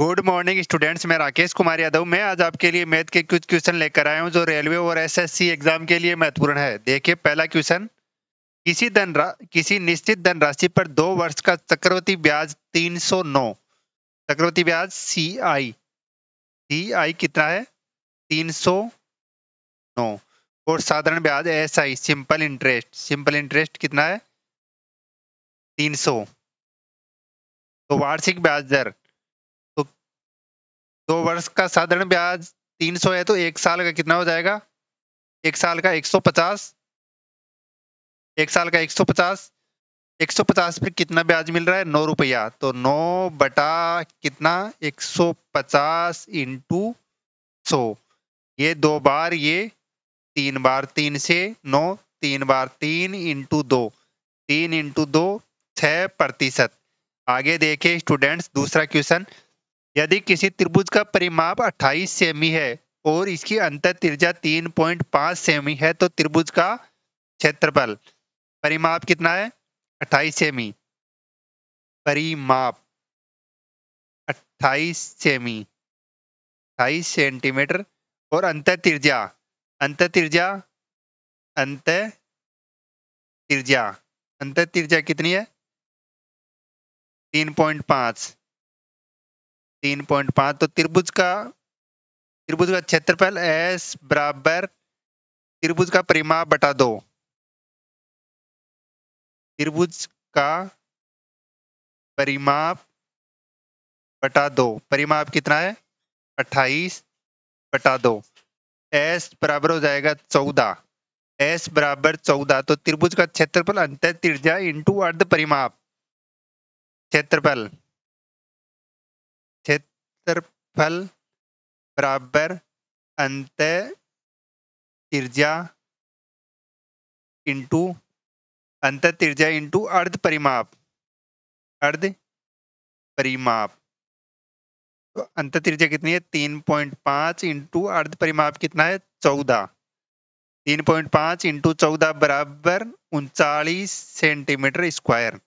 good morning students मैं राकेश कुमार यादव मैं आज आपके लिए मैथ के कुछ क्वेश्चन लेकर आया हूं जो रेलवे और एसएससी एग्जाम के लिए महत्वपूर्ण है देखिए पहला क्वेश्चन किसी धन किसी निश्चित धनराशि पर दो वर्ष का चक्रवर्ती ब्याज 309 चक्रवर्ती ब्याज सी आई सी आई कितना है 309 और साधारण ब्याज S I simple interest simple interest कितना है तीन तो वार्षिक ब्याज दर दो वर्ष का साधारण ब्याज 300 है तो एक साल का कितना हो जाएगा एक साल का 150 एक साल का 150 150 पे कितना ब्याज मिल रहा है नौ रुपया तो नौ बटा कितना 150 इंटू सौ ये दो बार ये तीन बार तीन से नौ तीन बार तीन इंटू दो तीन इंटू दो छ प्रतिशत आगे देखे स्टूडेंट्स दूसरा क्वेश्चन यदि किसी त्रिभुज का परिमाप 28 सेमी है और इसकी अंतर त्रिज्या 3.5 सेमी है तो त्रिभुज का क्षेत्रफल परिमाप कितना है 28 सेमी परिमाप 28 सेमी 28 सेंटीमीटर और अंतर त्रिज्या अंतर त्रिज्या अंतर त्रिज्या अंतर त्रिज्या कितनी है 3.5 तीन पॉइंट पांच तो त्रिभुज का त्रिभुज का क्षेत्रफल एस बराबर त्रिभुज का परिमाप बटा दो त्रिभुज का परिमाप बटा दो परिमाप कितना है अट्ठाईस बटा दो एस बराबर हो जाएगा चौदह एस बराबर चौदह तो त्रिभुज का क्षेत्रफल अंत त्रिज्या इंटू अर्ध परिमाप क्षेत्रफल क्षेत्रफल बराबर अंत त्रिज्या इंटू अंत त्रिज्या इंटू अर्ध परिमाप अर्ध परिमाप तो अंत त्रिज्या कितनी है तीन पॉइंट पांच इंटू अर्ध परिमाप कितना है चौदह तीन पॉइंट पांच इंटू चौदह बराबर उनचालीस सेंटीमीटर स्क्वायर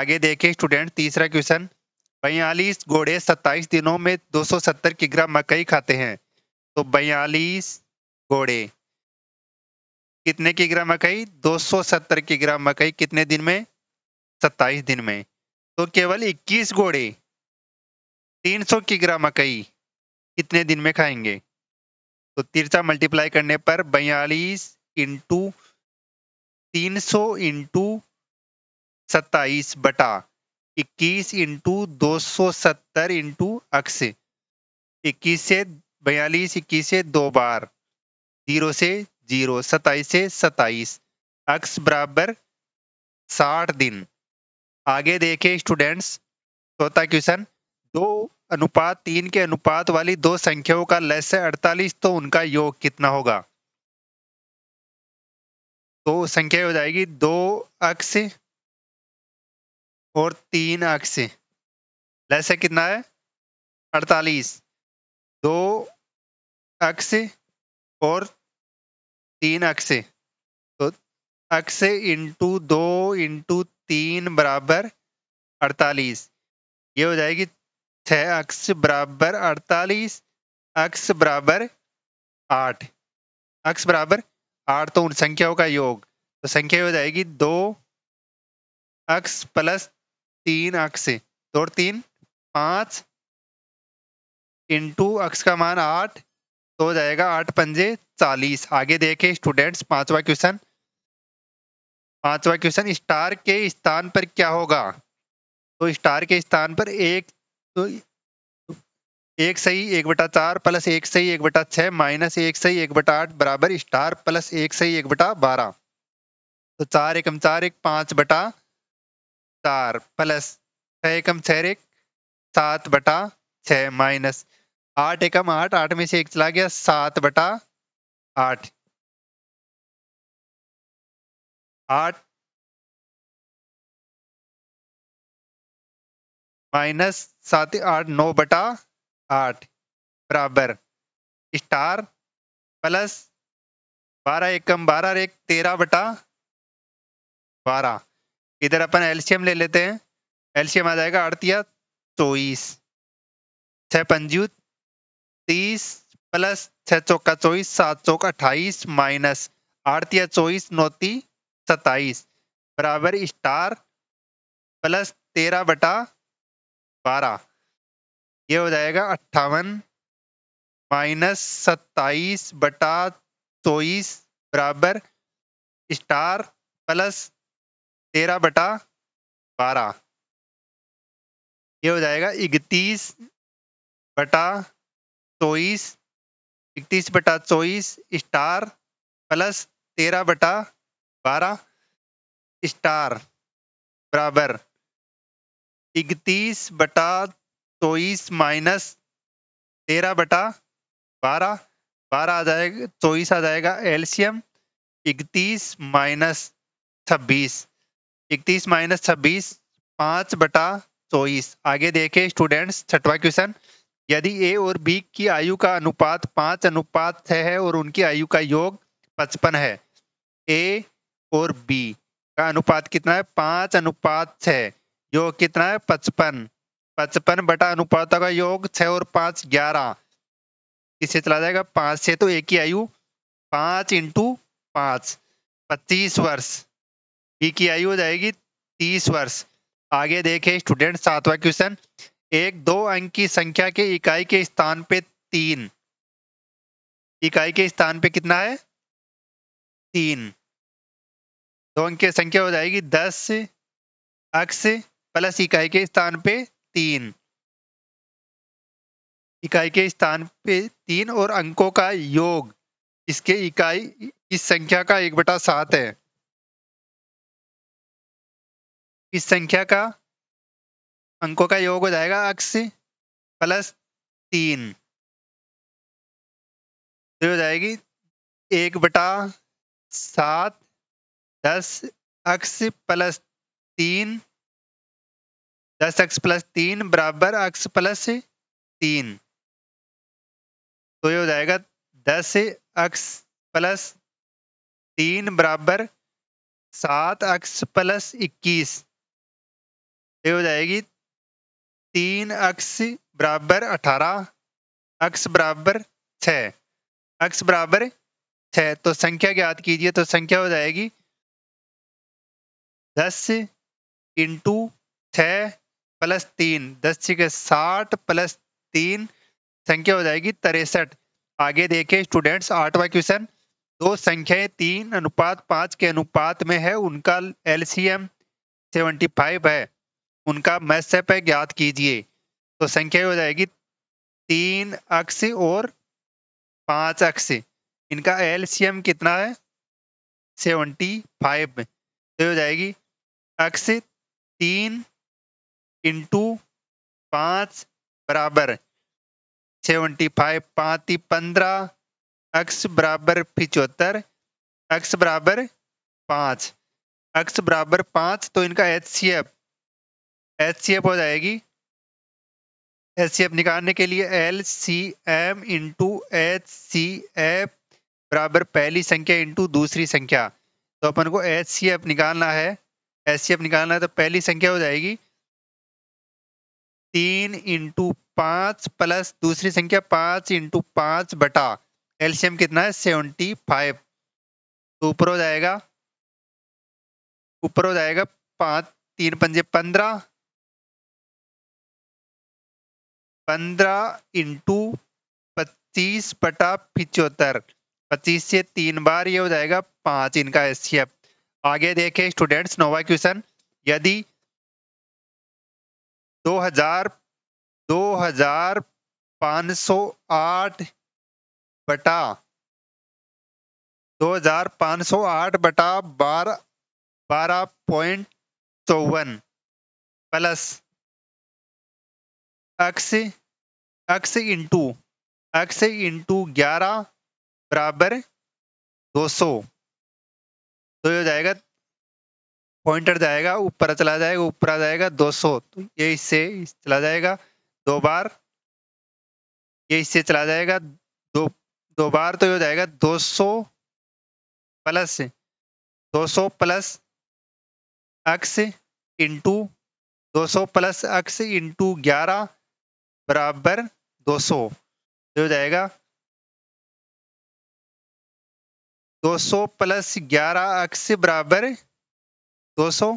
आगे देखें स्टूडेंट तीसरा क्वेश्चन बयालीस घोड़े सत्ताईस दिनों में 270 किग्रा मकई खाते हैं तो बयालीस घोड़े कितने किग्रा मकई 270 किग्रा मकई कितने दिन में 27 दिन में तो केवल 21 घोड़े 300 किग्रा मकई कितने दिन में खाएंगे तो तिरछा मल्टीप्लाई करने पर बयालीस इंटू तीन सौ इंटू सत्ताईस बटा इक्कीस इंटू दो सौ सत्तर इंटू अक्स इक्कीस से बयालीस इक्कीस से दो बार जीरो से जीरो सताइस से सताइस अक्स बराबर साठ दिन आगे देखे स्टूडेंट्स चौथा क्वेश्चन दो अनुपात तीन के अनुपात वाली दो संख्याओं का लस अड़तालीस तो उनका योग कितना होगा तो संख्या हो जाएगी दो अक्स और तीन लेस लैसे कितना है अड़तालीस दो अक्से और तीन अक्से तो अक्से इंटू दो इंटू तीन बराबर अड़तालीस ये हो जाएगी छः अक्स बराबर अड़तालीस अक्स बराबर आठ अक्स बराबर आठ तो उन संख्याओं का योग तो संख्या हो जाएगी दो अक्स प्लस तीन अक्स से दो और तीन पाँच इंटू अक्स का मान आठ तो हो जाएगा आठ पंजे चालीस आगे देखे स्टूडेंट्स पांचवा क्वेश्चन पांचवा क्वेश्चन स्टार के स्थान पर क्या होगा तो स्टार के स्थान पर एक तो एक सही एक बटा चार प्लस एक सही एक बटा छः माइनस एक सही एक बटा आठ बराबर स्टार प्लस एक सही एक बटा बारह तो चार एकम चार एक पाँच बटा चार प्लस छः एकम छः एक सात बटा छ माइनस आठ एकम आठ आठ में से एक चला गया सात बटा आठ आठ माइनस सात आठ नौ बटा आठ बराबर स्टार प्लस बारह एकम बारह एक तेरह बटा बारह इधर अपन एल्शियम ले लेते हैं एल्शियम आ जाएगा अड़तिया चौबीस छ पंजू तीस प्लस छ चौका चौबीस सात चौका अट्ठाईस माइनस आठतिया चौबीस नौती सताइस बराबर स्टार प्लस तेरह बटा बारह ये हो जाएगा अट्ठावन माइनस सत्ताईस बटा चौबीस बराबर स्टार प्लस तेरह बटा बारह ये हो जाएगा इकतीस बटा चौबीस इकतीस बटा चौबीस स्टार प्लस तेरह बटा बारह स्टार बराबर इकतीस बटा चौबीस माइनस तेरह बटा बारह बारह आ जाएगा चौबीस आ जाएगा एल्शियम इकतीस माइनस छब्बीस इकतीस माइनस छब्बीस पांच बटा चौबीस आगे देखे स्टूडेंट्स छठवा क्वेश्चन यदि ए और बी की आयु का अनुपात पांच अनुपात छः है और उनकी आयु का योग पचपन है ए और बी का अनुपात कितना है पाँच अनुपात छः योग कितना है पचपन पचपन बटा अनुपातों का योग छः और पाँच ग्यारह इसे चला जाएगा पाँच से तो ए की आयु पाँच इंटू पाँच पच्चीस वर्ष बी की आयु हो जाएगी तीस वर्ष आगे देखें स्टूडेंट सातवां क्वेश्चन एक दो अंक की संख्या के इकाई के स्थान पे तीन इकाई के स्थान पे कितना है तीन दो अंक की संख्या हो जाएगी दस अक्स प्लस इकाई के स्थान पे तीन इकाई के स्थान पे तीन और अंकों का योग इसके इकाई इस संख्या का एक बटा सात है इस संख्या का अंकों का योग हो जाएगा अक्स प्लस तीन तो हो जाएगी एक बटा सात दस अक्स प्लस तीन दस अक्स प्लस तीन बराबर अक्स प्लस तीन तो ये हो जाएगा दस अक्स प्लस तीन बराबर सात अक्स प्लस इक्कीस ये हो जाएगी तीन अक्स बराबर अठारह अक्स बराबर छ अक्स बराबर छ तो संख्या ज्ञात कीजिए तो संख्या हो जाएगी दस इंटू छ प्लस तीन दस के साठ प्लस तीन संख्या हो जाएगी तिरसठ आगे देखे स्टूडेंट्स आठवां क्वेश्चन दो संख्याएं तीन अनुपात पाँच के अनुपात में है उनका एलसीएम फाइव है उनका पे ज्ञात कीजिए तो संख्या हो जाएगी तीन अक्ष और पांच अक्ष इनका एलसीएम कितना है सेवेंटी फाइव तो हो जाएगी अक्ष तीन इंटू पाँच बराबर सेवेंटी फाइव पाँती पंद्रह अक्ष बराबर पिचहत्तर अक्ष बराबर पाँच अक्ष बराबर पाँच तो इनका H C F H C F हो जाएगी एच सी एफ निकालने के लिए L C M into H C F बराबर पहली संख्या इंटू दूसरी संख्या तो अपन को एच सी एफ निकालना है एच सी एफ निकालना है तो पहली संख्या हो जाएगी तीन इंटू पाँच प्लस दूसरी संख्या पाँच इंटू पाँच बटा एम कितना है सेवेंटी फाइव तो ऊपर हो जाएगा ऊपर हो जाएगा पाँच तीन पंजे पंद्रह पंद्रह इंटू पच्चीस बटा पिचहत्तर पच्चीस से तीन बार ये हो जाएगा पांच इनका एचसीएफ आगे देखें स्टूडेंट्स नोवा क्वेश्चन यदि 2000 2508 बटा 2508 बटा बारह बारह पॉइंट चौवन plus x x into x into ग्यारह बराबर दो सौ तो ये जाएगा पॉइंटर जाएगा ऊपर चला जाएगा ऊपर आ जाएगा 200 तो ये इससे चला जाएगा दो बार ये इससे चला जाएगा दो दो बार तो ये हो जाएगा 200 प्लस 200 प्लस एक्स इंटू सौ प्लस एक्स इंटू ग्यारह बराबर दो सौ हो जाएगा दो सौ प्लस ग्यारह अक्स बराबर दो सौ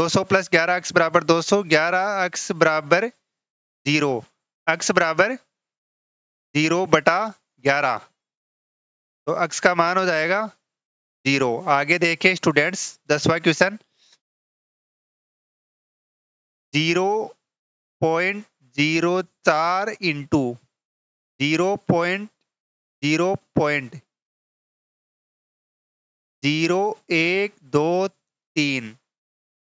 दो सौ प्लस ग्यारह अक्स बराबर दो सौ ग्यारह अक्स बराबर जीरो अक्स बराबर जीरो बटा ग्यारह तो अक्स का मान हो जाएगा जीरो आगे देखें स्टूडेंट्स दसवा क्वेश्चन जीरो पॉइंट जीरो चार into zero point zero point zero एक दो तीन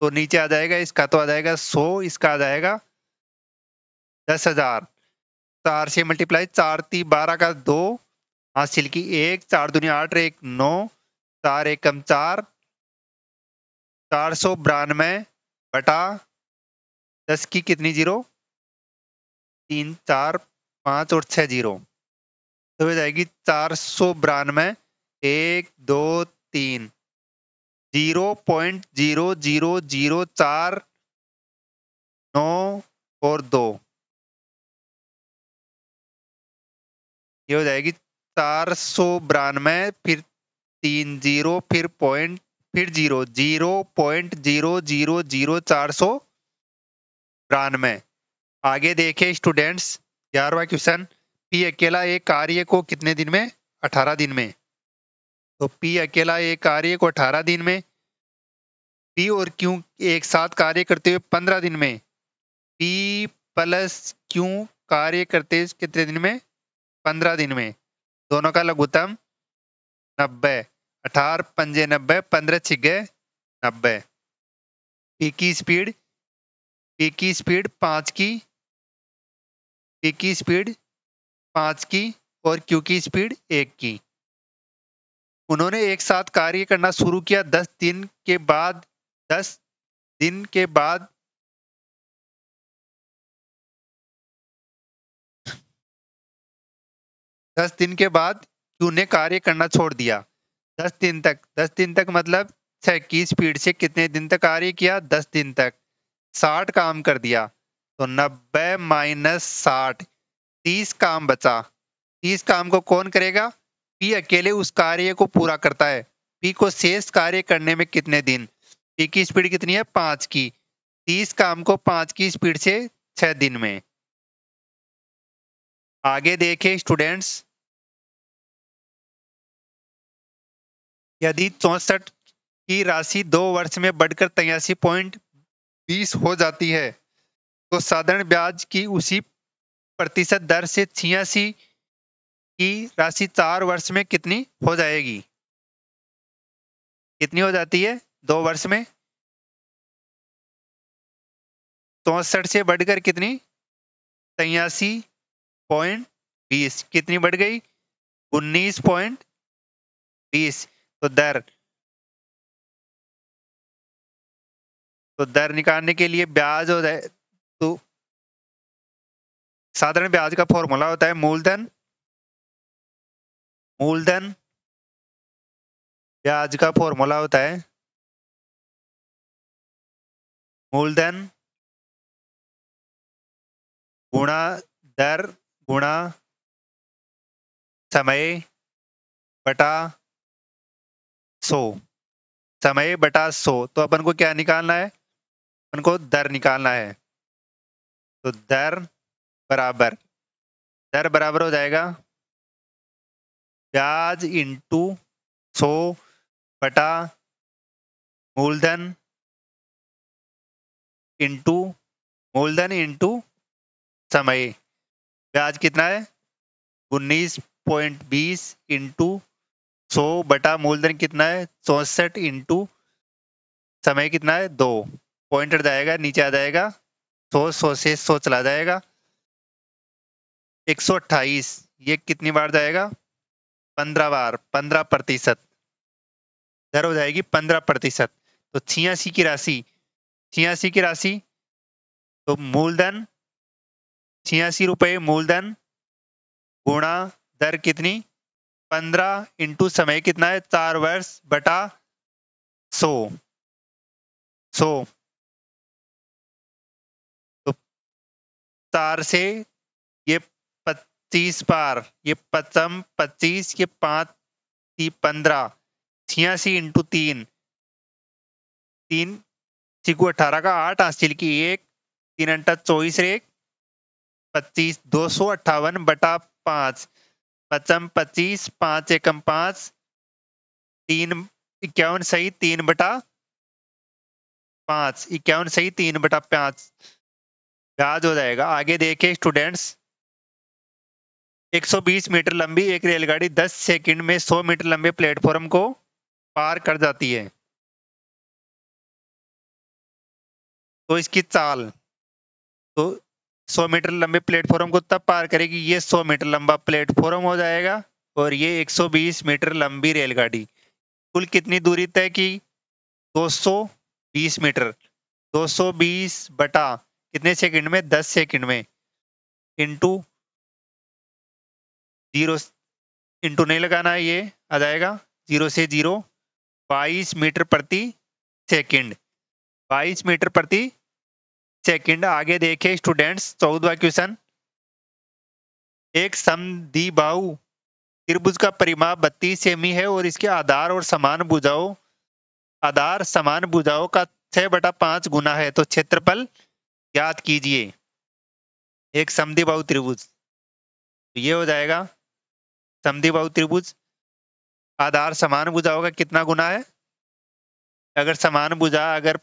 तो नीचे आ जाएगा इसका तो आ जाएगा सौ इसका आ जाएगा दस हजार चार से मल्टीप्लाई चार ती बारह का दो हासिल की एक चार दुनिया आठ एक नौ चार एक कम चार चार सौ बरानवे बटा दस की कितनी जीरो तीन चार पाँच और छः जीरो तो हो जाएगी चार सौ बानवे एक दो तीन zero point zero zero zero चार नौ और दो ये हो जाएगी चार सौ बानवे फिर तीन जीरो फिर पॉइंट फिर zero zero point zero zero zero चार सौ बानवे आगे देखे स्टूडेंट्स ग्यारहवा क्वेश्चन पी अकेला एक कार्य को कितने दिन में अठारह दिन में तो पी अकेला एक कार्य को अठारह दिन में पी और क्यू एक साथ कार्य करते हुए पंद्रह दिन में पी प्लस क्यू कार्य करते कितने दिन में पंद्रह दिन में दोनों का लघुतम नब्बे अठारह पंजे नब्बे पंद्रह छिगे नब्बे पी की स्पीड पी की स्पीड पाँच की पी की स्पीड पाँच की और क्यू की स्पीड एक की उन्होंने एक साथ कार्य करना शुरू किया दस दिन के बाद दस दिन के बाद दस दिन के बाद क्यू ने कार्य करना छोड़ दिया दस दिन तक दस दिन तक मतलब छह की स्पीड से कितने दिन तक कार्य किया दस दिन तक साठ काम कर दिया तो नब्बे माइनस साठ तीस काम बचा तीस काम को कौन करेगा पी अकेले उस कार्य को पूरा करता है पी को शेष कार्य करने में कितने दिन पी की स्पीड कितनी है पांच की तीस काम को पांच की स्पीड से छह दिन में आगे देखें स्टूडेंट्स यदि चौसठ की राशि दो वर्ष में बढ़कर तयासी पॉइंट बीस हो जाती है तो साधारण ब्याज की उसी प्रतिशत दर से छियासी की राशि चार वर्ष में कितनी हो जाएगी कितनी हो जाती है दो वर्ष में चौसठ से बढ़कर कितनी तयासी पॉइंट बीस कितनी बढ़ गई उन्नीस पॉइंट बीस तो दर तो दर निकालने के लिए ब्याज हो जाए साधारण ब्याज का फॉर्मूला होता है मूलधन मूलधन ब्याज का फॉर्मूला होता है मूलधन गुणा दर गुणा समय बटा सो समय बटा सो तो अपन को क्या निकालना है अपन को दर निकालना है तो दर बराबर दर बराबर हो जाएगा ब्याज इंटू सौ बटा मूलधन इंटू मूलधन इंटू समय ब्याज कितना है उन्नीस पॉइंट बीस इंटू सौ बटा मूलधन कितना है चौसठ इंटू समय कितना है दो पॉइंट जाएगा नीचे आ जाएगा सौ सौ से सौ चला जाएगा 128 ये कितनी बार जाएगा पंद्रह बार पंद्रह प्रतिशत इधर हो जाएगी पंद्रह प्रतिशत तो छियासी की राशि छियासी की राशि तो मूलधन छियासी रुपये मूलधन गुणा दर कितनी पंद्रह इंटू समय कितना है चार वर्ष बटा सो सो तो चार से ये तीस बार ये पचम पच्चीस ये पाँच पंद्रह छियासी इंटू तीन तीन चिकू अठारह का आठ हासिल की एक तीन अंटा चौबीस एक पच्चीस दो सौ अट्ठावन बटा पांच पचम पच्चीस पाँच एकम पाँच तीन इक्यावन सही तीन बटा पाँच इक्यावन सही तीन बटा पांच याद हो जाएगा आगे देखे स्टूडेंट्स 120 मीटर लंबी एक रेलगाड़ी 10 सेकंड में 100 मीटर लंबे प्लेटफॉर्म को पार कर जाती है तो इसकी चाल तो 100 मीटर लंबे प्लेटफॉर्म को तब पार करेगी ये 100 मीटर लंबा प्लेटफॉर्म हो जाएगा और ये 120 मीटर लंबी रेलगाड़ी कुल कितनी दूरी तय की 220 मीटर 220 बटा कितने सेकंड में 10 सेकंड में इंटू जीरो इंटू नहीं लगाना है ये आ जाएगा जीरो से जीरो बाईस मीटर प्रति सेकंड बाईस मीटर प्रति सेकंड आगे देखे स्टूडेंट्स चौदवा क्वेश्चन एक समदिबाहु त्रिभुज का परिमाप बत्तीस सेमी है और इसके आधार और समान बुझाओ आधार समान बुझाओ का छह बटा पांच गुना है तो क्षेत्रफल याद कीजिए एक समदिबाहु त्रिभुज तो ये हो जाएगा समी बहु त्रिभुज आधार समान बुझा होगा कितना गुना है अगर समान बुझा अगर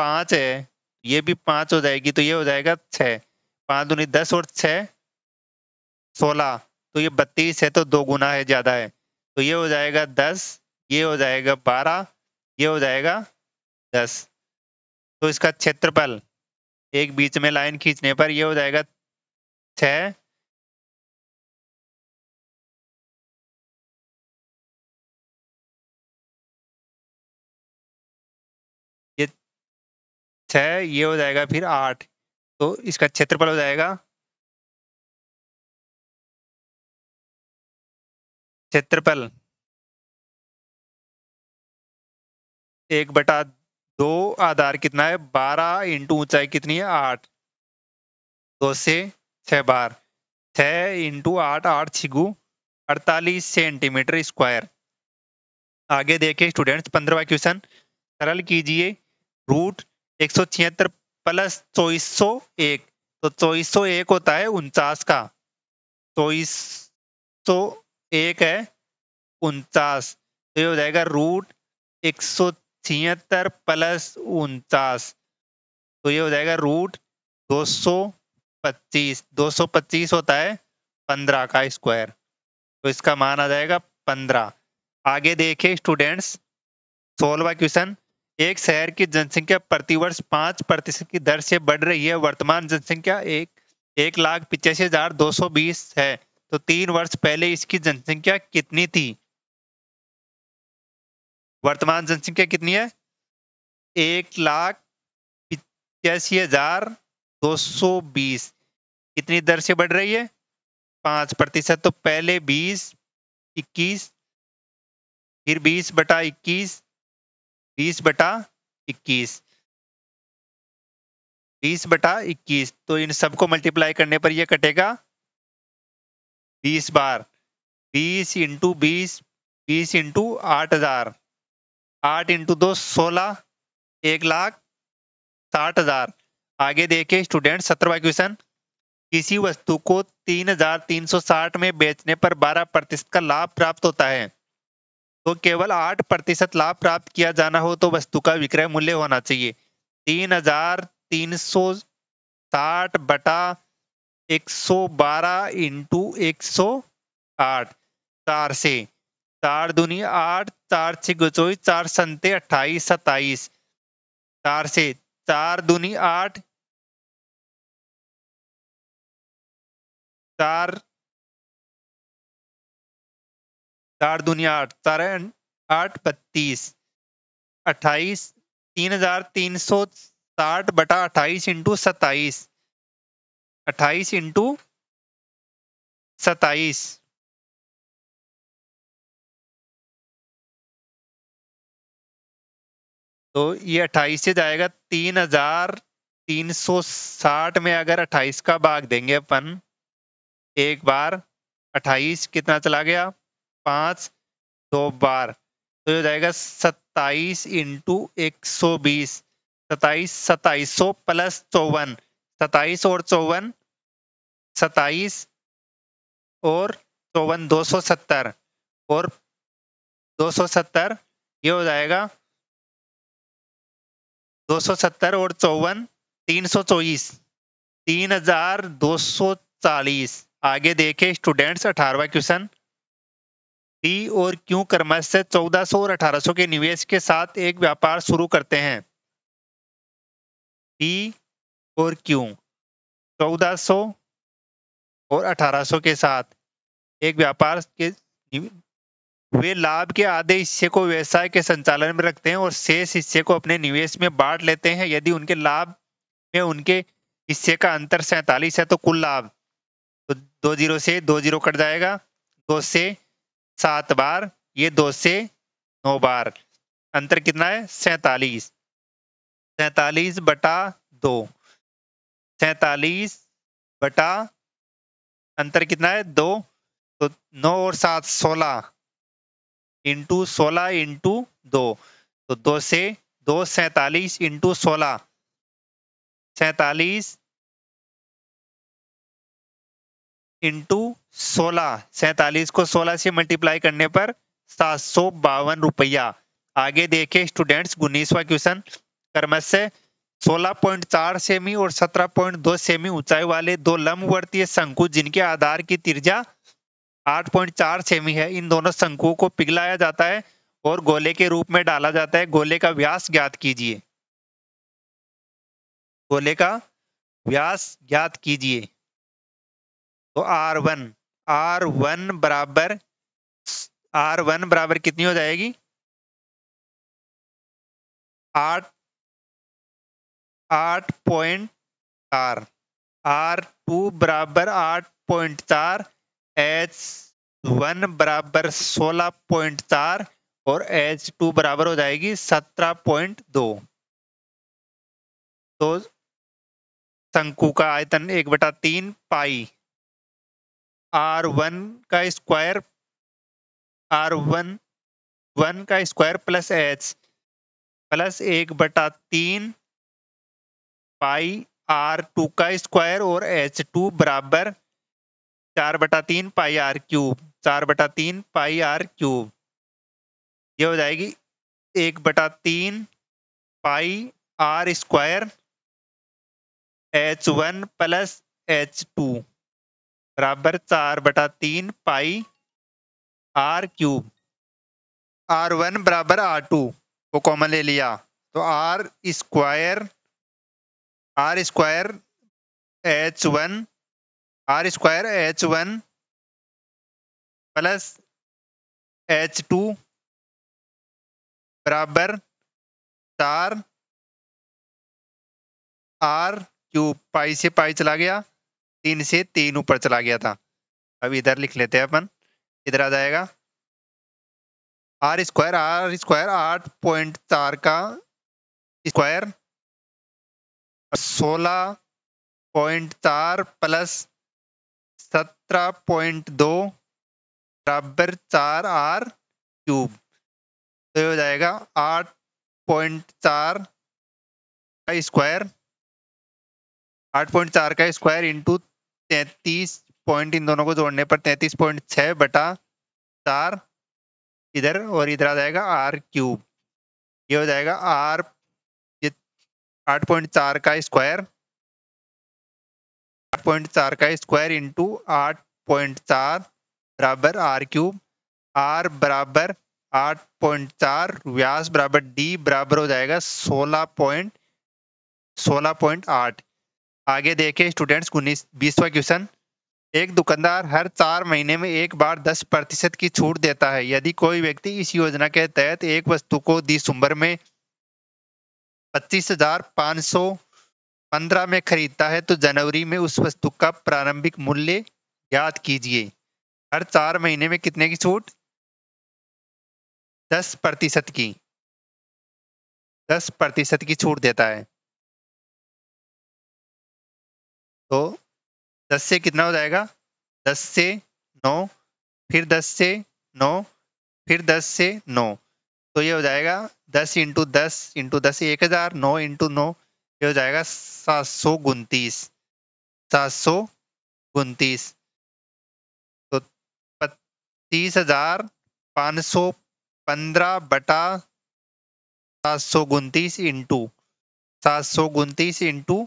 पांच है ये भी पांच हो जाएगी तो ये हो जाएगा छ पांच दूनी दस और छ सोलह तो ये बत्तीस है तो दो गुना है ज़्यादा है तो ये हो जाएगा दस ये हो जाएगा बारह ये हो जाएगा दस तो इसका क्षेत्रफल एक बीच में लाइन खींचने पर यह हो जाएगा छ छः ये हो जाएगा फिर आठ तो इसका क्षेत्रफल हो जाएगा क्षेत्रफल एक बटा दो आधार कितना है बारह इंटू ऊंचाई कितनी है आठ दो से छह बार छ इंटू आठ आठ छिगू अड़तालीस सेंटीमीटर स्क्वायर आगे देखे स्टूडेंट्स पंद्रहवा क्वेश्चन सरल कीजिए रूट एक सौ छिहत्तर प्लस चौबीस सौ एक तो चौबीस सौ एक होता है उनचास का चौबीस सौ एक है उनचास तो ये हो जाएगा रूट एक सौ छिहत्तर प्लस उनचास तो ये हो जाएगा रूट दो सौ पच्चीस दो सौ पच्चीस होता है पंद्रह का स्क्वायर तो इसका मान आ जाएगा पंद्रह आगे देखे स्टूडेंट्स सोलवा क्वेश्चन एक शहर की जनसंख्या प्रतिवर्ष पांच प्रतिशत की दर से बढ़ रही है वर्तमान जनसंख्या एक एक लाख पिचासी हजार दो सौ बीस है तो तीन वर्ष पहले इसकी जनसंख्या कितनी थी वर्तमान जनसंख्या कितनी है एक लाख पिचासी हजार दो सौ बीस कितनी दर से बढ़ रही है पांच प्रतिशत तो पहले बीस इक्कीस फिर बीस बटा इक्कीस बीस बटा इक्कीस बीस बटा इक्कीस तो इन सबको मल्टीप्लाई करने पर यह कटेगा बीस बार बीस इंटू बीस बीस इंटू आठ हजार आठ इंटू दो सोलह एक लाख साठ हजार आगे देखे स्टूडेंट सत्रहवा क्वेश्चन किसी वस्तु को तीन हजार तीन सौ साठ में बेचने पर बारह प्रतिशत का लाभ प्राप्त होता है तो केवल आठ प्रतिशत लाभ प्राप्त किया जाना हो तो वस्तु का विक्रय मूल्य होना चाहिए तीन हजार तीन सौ साठ बटा एक सौ बारह इंटू एक सौ आठ चार से चार दूनी आठ चार छिगो चार संते अट्ठाईस सताईस चार से चार दूनी आठ चार चार दुनिया आठ तरह आठ बत्तीस अट्ठाईस तीन हजार तीन सौ साठ बटा अट्ठाईस इंटू सताईस अट्ठाईस इंटू सताईस तो ये अट्ठाईस से जाएगा तीन हजार तीन सौ साठ में अगर अट्ठाईस का भाग देंगे अपन एक बार अट्ठाईस कितना चला गया पांच दो बार तो ये जाएगा सत्ताईस इंटू एक सौ बीस सताइस सताइस सौ प्लस चौवन सताइस और चौवन सताइस और चौवन दो सौ सत्तर और दो सौ सत्तर ये हो जाएगा दो सौ सत्तर और चौवन तीन सौ चौबीस तीन हजार दो सौ चालीस आगे देखे स्टूडेंट्स अठारवा क्वेश्चन डी और क्यू क्रमशः 1400 और 1800 के निवेश के साथ एक व्यापार शुरू करते हैं डी और क्यू 1400 और 1800 के साथ एक व्यापार के वे लाभ के आधे हिस्से को व्यवसाय के संचालन में रखते हैं और शेष हिस्से को अपने निवेश में बांट लेते हैं यदि उनके लाभ में उनके हिस्से का अंतर सैतालीस है तो कुल लाभ तो दो जीरो से दो जीरो कट जाएगा दो से सात बार ये दो से नौ बार अंतर कितना है सैतालीस सैतालीस बटा दो सैतालीस बटा अंतर कितना है दो तो नौ और सात सोलह इंटू सोलह इंटू दो तो दो से दो सैतालीस इंटू सोलह सैतालीस इंटू सोलह सैतालीस को सोलह से मल्टीप्लाई करने पर सात सौ बावन रुपया आगे देखे स्टूडेंट्स उन्नीसवा क्वेश्चन क्रमशः सोलह पॉइंट चार सेमी और सत्रह पॉइंट दो सेमी ऊंचाई वाले दो लंबवर्तीय शंकु जिनके आधार की त्रिज्या आठ पॉइंट चार सेमी है इन दोनों शंकुओं को पिघलाया जाता है और गोले के रूप में डाला जाता है गोले का व्यास ज्ञात कीजिए गोले का व्यास ज्ञात कीजिए तो आर वन आर वन बराबर आर वन बराबर कितनी हो जाएगी आठ आठ पॉइंट चार आर टू बराबर आठ पॉइंट चार एच वन बराबर सोलह पॉइंट चार और एच टू बराबर हो जाएगी सत्रह पॉइंट दो तो शंकु का आयतन एक बटा तीन पाई आर वन का स्क्वायर आर वन वन का स्क्वायर प्लस एच प्लस एक बटा तीन पाई आर टू का स्क्वायर और एच टू बराबर चार बटा तीन पाई आर क्यूब चार बटा तीन पाई आर क्यूब ये हो जाएगी एक बटा तीन पाई R square H one plus H two बराबर चार बटा तीन पाई आर क्यूब आर वन बराबर आर टू को कॉमन ले लिया तो R square R square H one R square H one plus H two बराबर चार आर क्यूब पाई से पाई चला गया तीन से तीन ऊपर चला गया था अब इधर लिख लेते हैं अपन इधर आ जाएगा आर स्क्वायर आर स्क्वायर आठ पॉइंट चार का स्क्वायर सोलह पॉइंट चार प्लस सत्रह पॉइंट दो बराबर चार आर क्यूब तो हो जाएगा आठ पॉइंट चार का स्क्वायर आठ पॉइंट चार का स्क्वायर इंटू तैतीस पॉइंट इन दोनों को जोड़ने पर तैतीस पॉइंट छः बटा चार इधर और इधर आ जाएगा आर क्यूब ये हो जाएगा आर ये आठ पॉइंट चार का स्क्वायर आठ पॉइंट चार का स्क्वायर इंटू आठ पॉइंट चार बराबर आर क्यूब आर बराबर आठ पॉइंट चार व्यास बराबर डी बराबर हो जाएगा सोलह पॉइंट सोलह पॉइंट आठ आगे देखे स्टूडेंट्स उन्नीस बीसवा क्वेश्चन एक दुकानदार हर चार महीने में एक बार दस प्रतिशत की छूट देता है यदि कोई व्यक्ति इस योजना के तहत एक वस्तु को दिसंबर में पच्चीस हजार पाँच सौ पंद्रह में खरीदता है तो जनवरी में उस वस्तु का प्रारंभिक मूल्य याद कीजिए हर चार महीने में कितने की छूट दस प्रतिशत की दस प्रतिशत की छूट देता है तो दस से कितना हो जाएगा दस से नौ फिर दस से नौ फिर दस से नौ तो ये हो जाएगा दस इंटू दस इंटू दस एक हजार नौ इंटू नौ ये हो जाएगा सात सौ उनतीस सात सौ उनतीस तो तीस हजार पाँच सौ पंद्रह बटा सात सौ उनतीस इंटू सात सौ उनतीस इंटू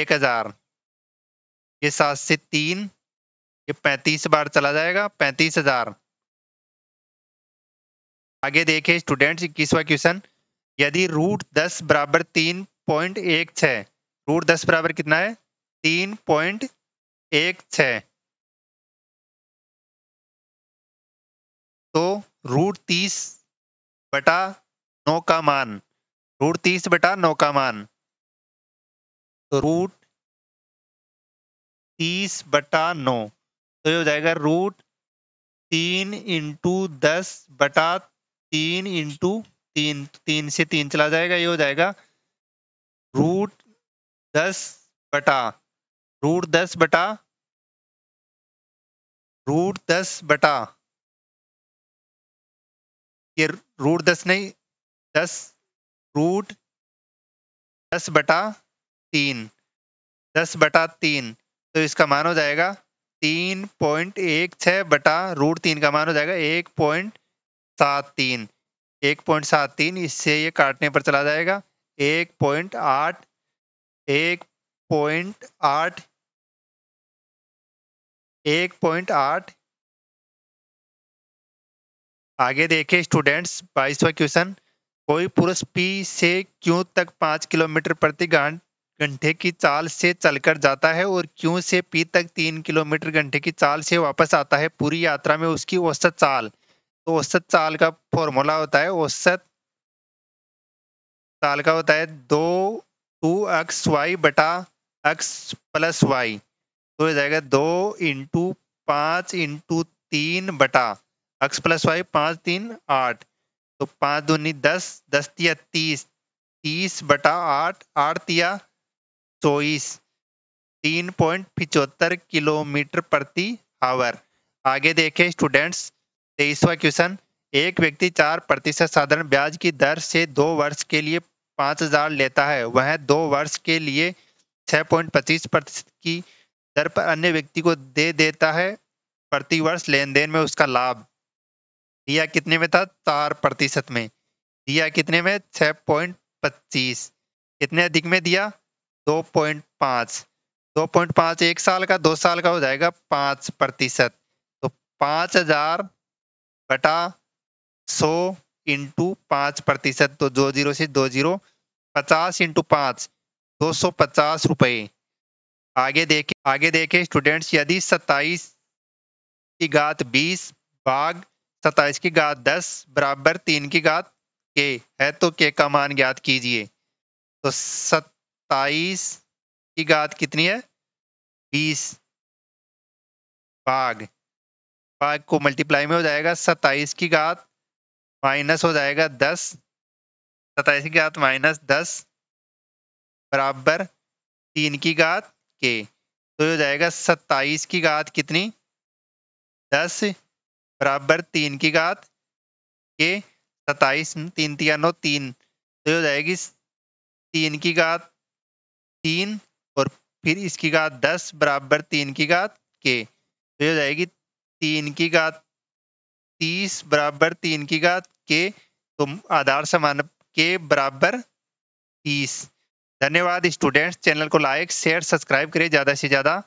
एक हजार ये सात से तीन ये पैंतीस बार चला जाएगा पैंतीस हजार आगे देखें स्टूडेंट्स इक्कीसवा क्वेश्चन यदि रूट दस बराबर तीन पॉइंट एक छ रूट दस बराबर कितना है तीन पॉइंट एक छ तो रूट तीस बटा नौ का मान रूट तीस बटा नौ का मान तो रूट तीस बटा नौ तो ये हो जाएगा रूट तीन इंटू दस बटा तीन इंटू तीन तो तीन से तीन चला जाएगा ये हो जाएगा रूट दस बटा रूट दस बटा रूट दस बटा ये रूट दस नहीं दस रूट दस बटा तीन दस बटा तीन तो इसका मान हो जाएगा तीन पॉइंट एक छः बटा रूट तीन का मान हो जाएगा एक पॉइंट सात तीन एक पॉइंट सात तीन इससे ये काटने पर चला जाएगा एक पॉइंट आठ एक पॉइंट आठ एक पॉइंट आठ आगे देखे स्टूडेंट्स बाईसवा क्वेश्चन कोई पुरुष पी से क्यों तक पाँच किलोमीटर प्रति घंटे घंटे की चाल से चलकर जाता है और क्यू से पी तक तीन किलोमीटर घंटे की चाल से वापस आता है पूरी यात्रा में उसकी औसत चाल तो औसत चाल का फॉर्मूला होता है औसत चाल का होता है दो टू एक्स वाई बटा एक्स प्लस वाई तो हो जाएगा दो इंटू पाँच इंटू तीन बटा एक्स प्लस वाई पाँच तीन आठ तो पाँच दूनी दस दस तिया तीस तीस बटा आठ आठ तिया चौबीस तीन पॉइंट पिचहत्तर किलोमीटर प्रति आवर आगे देखें स्टूडेंट्स तेईसवा क्वेश्चन एक व्यक्ति चार प्रतिशत साधारण ब्याज की दर से दो वर्ष के लिए पाँच हजार लेता है वह दो वर्ष के लिए छः पॉइंट पच्चीस प्रतिशत की दर पर अन्य व्यक्ति को दे देता है प्रति वर्ष लेन देन में उसका लाभ दिया कितने में था चार प्रतिशत में दिया कितने में छः पॉइंट पच्चीस कितने अधिक में दिया दो पॉइंट पांच दो पॉइंट पाँच एक साल का दो साल का हो जाएगा पांच प्रतिशत तो पांच हजार बटा सौ इंटू पांच प्रतिशत तो दो जीरो से दो जीरो पचास इंटू पांच दो सौ पचास रुपए आगे देखे आगे देखे स्टूडेंट्स यदि सत्ताईस की घात बीस भाग सत्ताईस की घात दस बराबर तीन की घात के है तो के का मान ज्ञात कीजिए तो सत सत्ताईस की घात कितनी है बीस बाघ बाघ को मल्टीप्लाई में हो जाएगा सत्ताईस की घात माइनस हो जाएगा दस सताइस की घात माइनस दस बराबर तीन की घात के तो हो जाएगा सत्ताईस की घात कितनी दस बराबर तीन की घात के सत्ताईस तीन तिया नौ तीन तो हो जाएगी तीन की घात तीन और फिर इसकी घात दस बराबर तीन की घात के तो हो जाएगी तीन की घात तीस बराबर तीन की घात के तो आधार समान के बराबर तीस धन्यवाद स्टूडेंट्स चैनल को लाइक शेयर सब्सक्राइब करें ज़्यादा से ज़्यादा